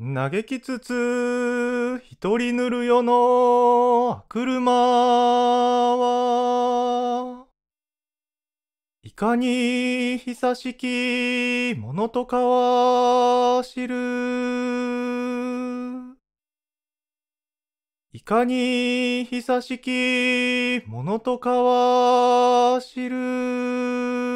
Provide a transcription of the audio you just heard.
嘆きつつ、一人ぬるよの車は、いかに久しきものとかは知る。いかに久しきものとかは知る。